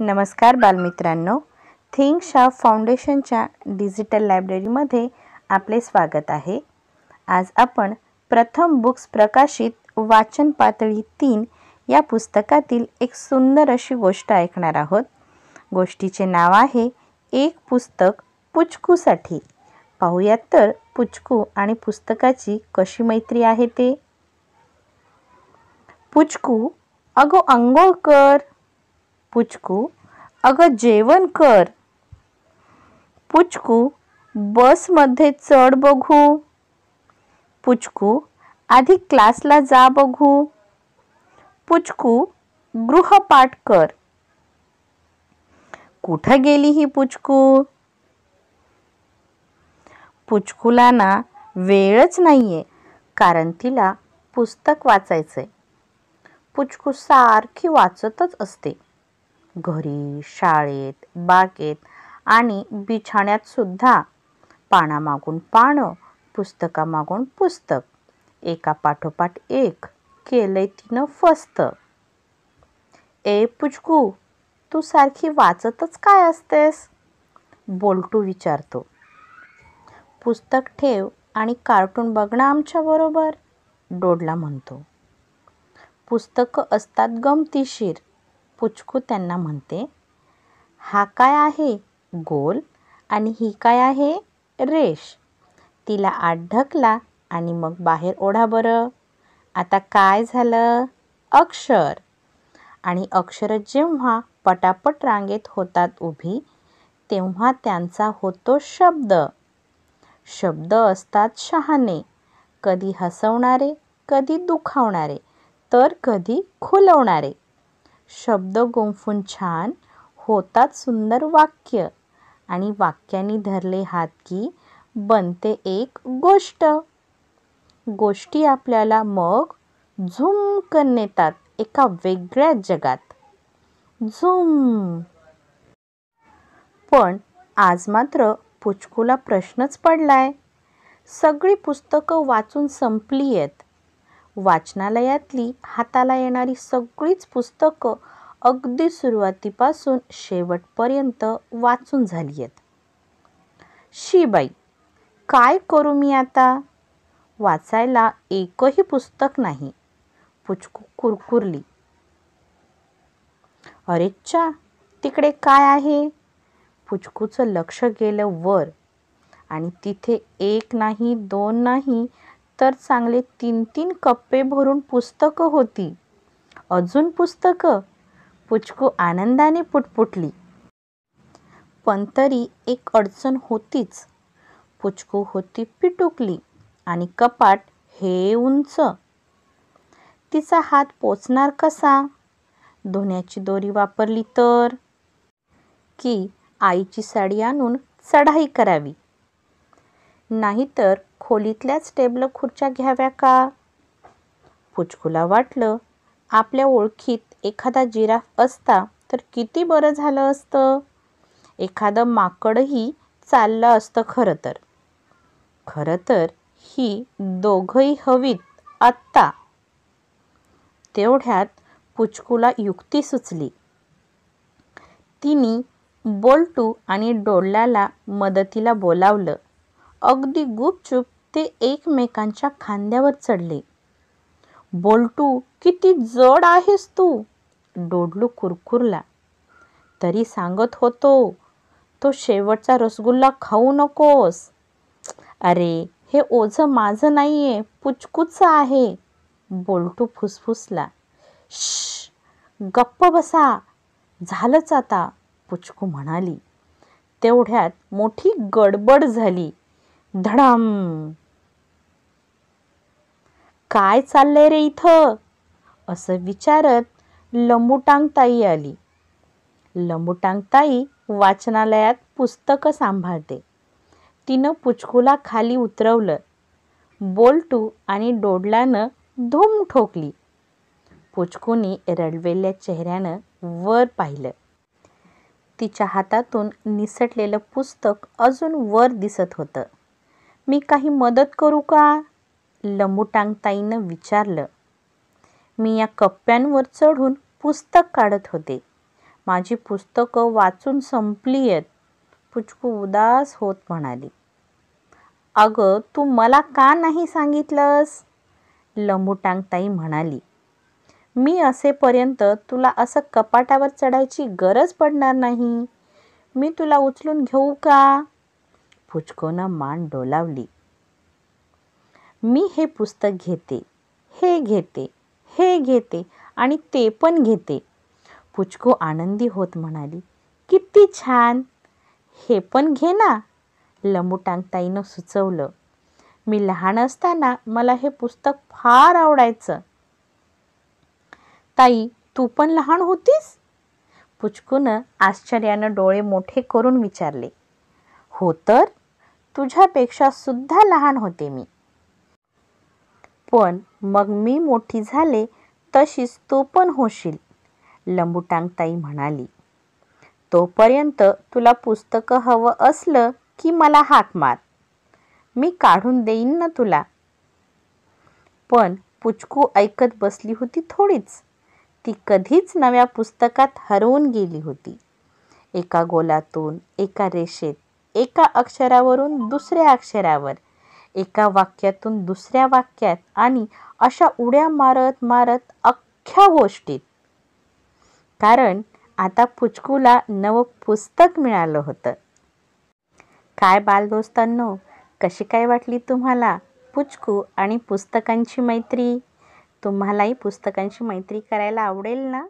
नमस्कार बालमित्रांनो थिंक शाप फाउंडेशनच्या डिजिटल लायब्ररीमध्ये आपले स्वागत आहे आज आपण प्रथम बुक्स प्रकाशित वाचन पातळी तीन या पुस्तकातील एक सुंदर अशी गोष्ट ऐकणार आहोत गोष्टीचे नाव आहे एक पुस्तक पुचकूसाठी पाहूयात तर पुचकू आणि पुस्तकाची कशी मैत्री आहे ते पुचकू अगो अंघोळ पुचकू अगं जेवण कर पुचकू बसमध्ये चढ बघू पुचकू आधी क्लासला जा बघू पुचकू गृहपाठ कर कुठं गेली ही पुचकू पुचकूला ना वेळच नाहीये कारण तिला पुस्तक वाचायचंय पुचकू सारखी वाचतच असते घरी शाळेत बागेत आणि बिछाण्यात सुद्धा पानामागून पानं पुस्तकामागून पुस्तक एका पाठोपाठ एक केलंय तिनं फस्त ए पुचकू तू सारखी वाचतच काय असतेस बोलटू विचारतो पुस्तक ठेव आणि कार्टून बघणं आमच्याबरोबर डोडला म्हणतो पुस्तकं असतात गमतीशीर पुचकू त्यांना म्हणते हा काय आहे गोल आणि ही काय आहे रेश तिला आत ढकला आणि मग बाहेर ओढा बरं आता काय झालं अक्षर आणि अक्षर जेव्हा पटापट रांगेत होतात उभी तेव्हा त्यांचा होतो शब्द शब्द असतात शहाणे कधी हसवणारे कधी दुखावणारे तर कधी खुलवणारे शब्द गुंफून छान होतात सुंदर वाक्य आणि वाक्यांनी धरले हात की बनते एक गोष्ट गोष्टी आपल्याला मग झुमकन नेतात एका वेगळ्या जगात झुम पण आज मात्र पुचकूला प्रश्नच पडलाय सगळी पुस्तकं वाचून संपली आहेत वाचनालयातली हाताला येणारी सगळीच पुस्तकं अगदी सुरुवातीपासून शेवटपर्यंत वाचून झाली आहेत शी बाई काय करू मी आता वाचायला एकही पुस्तक नाही पुचकू कुरकुरली अरेच्छा तिकडे काय आहे पुचकूचं लक्ष गेलं वर आणि तिथे एक नाही दोन नाही तर चांगले तीन तीन कप्पे भरून पुस्तकं होती अजून पुस्तकं पुचकू आनंदाने पुटपुटली पण तरी एक अडचण होतीच पुचकू होती पिटुकली आणि कपाट हे उंच तिचा हात पोचणार कसा धुण्याची दोरी वापरली तर की आईची साडी आणून चढाई करावी नाहीतर खोलीतल्याच टेबल खुर्च्या घ्याव्या का पुचकूला वाटलं आपल्या ओळखीत एखादा जिराफ असता तर किती बरं झालं असतं एखादं माकडही चाललं असतं खरं तर खरं तर ही दोघंही हवीत आत्ता तेवढ्यात पुचकूला युक्ती सुचली तिने बोलटू आणि डोळल्याला मदतीला बोलावलं अगदी गुपचूप ते एकमेकांच्या खांद्यावर चढले बोलटू किती जड आहेस तू डोडलू कुरकुरला तरी सांगत होतो तो शेवटचा रसगुल्ला खाऊ नकोस अरे हे ओझं माझं नाही आहे पुचकूचं आहे बोलटू फुसफुसला श गप्प बसा झालंच आता पुचकू म्हणाली तेवढ्यात मोठी गडबड झाली धडम काय चाललंय रे इथं असं विचारत लंबुटांगताई आली लंबुटांगताई वाचनालयात पुस्तकं सांभाळते तिनं पुचकूला खाली उतरवलं बोलटू आणि डोडलानं धूम ठोकली पुचकूनी रडवेल्या चेहऱ्यानं वर पाहिलं तिच्या हातातून निसटलेलं पुस्तक अजून वर दिसत होतं मी काही मदत करू का लंबूटांगताईनं विचारलं. मी या कप्प्यांवर चढून पुस्तक काढत होते. माझी पुस्तकं वाचून संपली आहेत पुचकू उदास होत म्हणाली. अगं तू मला का नाही सांगितलंस? लंबुटांगताई म्हणाली. मी असेपर्यंत तुला असं कपाटावर चढायची गरज पडणार नाही. मी तुला उचलून घेऊ का? फुचकोनं मान डोलावली. मी हे पुस्तक घेते हे घेते हे घेते आणि ते पण घेते पुचको आनंदी होत म्हणाली किती छान हे पण घे ना लंबूटांगताईनं सुचवलं मी लहान असताना मला हे पुस्तक फार आवडायचं ताई तू पण लहान होतीस पुचकूनं आश्चर्यानं डोळे मोठे करून विचारले हो तर तुझ्यापेक्षा सुद्धा लहान होते मी पण मग मी मोठी झाले तशीच तू पण होशील लंबुटांगताई म्हणाली तोपर्यंत तुला पुस्तक हवं असलं की मला हाक मार मी काढून देईन ना तुला पण पुचकू ऐकत बसली होती थोडीच ती कधीच नव्या पुस्तकात हरवून गेली होती एका गोलातून एका रेषेत एका अक्षरावरून दुसऱ्या अक्षरावर एका वाक्यातून दुसऱ्या वाक्यात आणि अशा उड्या मारत मारत अख्ख्या गोष्टीत कारण आता पुचकूला नवं पुस्तक मिळालं होतं काय बालदोस्तांनो कशी काय वाटली तुम्हाला पुचकू आणि पुस्तकांची मैत्री तुम्हालाही पुस्तकांची मैत्री करायला आवडेल ना